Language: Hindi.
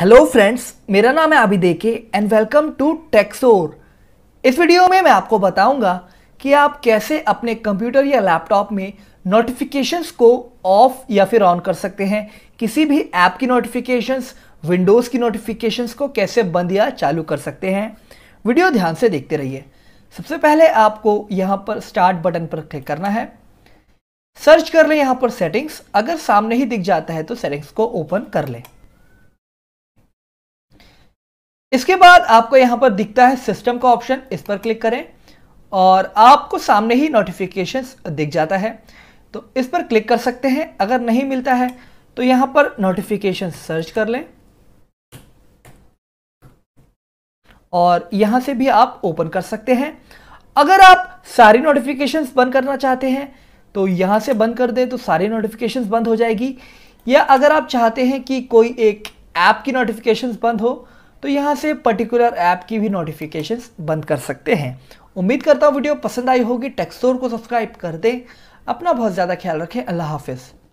हेलो फ्रेंड्स मेरा नाम है अभी देखे एंड वेलकम टू टेक्सोर इस वीडियो में मैं आपको बताऊंगा कि आप कैसे अपने कंप्यूटर या लैपटॉप में नोटिफिकेशंस को ऑफ या फिर ऑन कर सकते हैं किसी भी ऐप की नोटिफिकेशंस विंडोज़ की नोटिफिकेशंस को कैसे बंद या चालू कर सकते हैं वीडियो ध्यान से देखते रहिए सबसे पहले आपको यहाँ पर स्टार्ट बटन पर क्लिक करना है सर्च कर लें यहाँ पर सेटिंग्स अगर सामने ही दिख जाता है तो सेटिंग्स को ओपन कर लें इसके बाद आपको यहां पर दिखता है सिस्टम का ऑप्शन इस पर क्लिक करें और आपको सामने ही नोटिफिकेशन दिख जाता है तो इस पर क्लिक कर सकते हैं अगर नहीं मिलता है तो यहां पर नोटिफिकेशन सर्च कर लें और यहां से भी आप ओपन कर सकते हैं अगर आप सारी नोटिफिकेशंस बंद करना चाहते हैं तो यहां से बंद कर दें तो सारी नोटिफिकेशंस बंद हो जाएगी या अगर आप चाहते हैं कि कोई एक ऐप की नोटिफिकेशंस बंद हो तो यहाँ से पर्टिकुलर ऐप की भी नोटिफिकेशन बंद कर सकते हैं उम्मीद करता हूँ वीडियो पसंद आई होगी टेक्सोर को सब्सक्राइब कर दें अपना बहुत ज़्यादा ख्याल रखें अल्लाह हाफिज़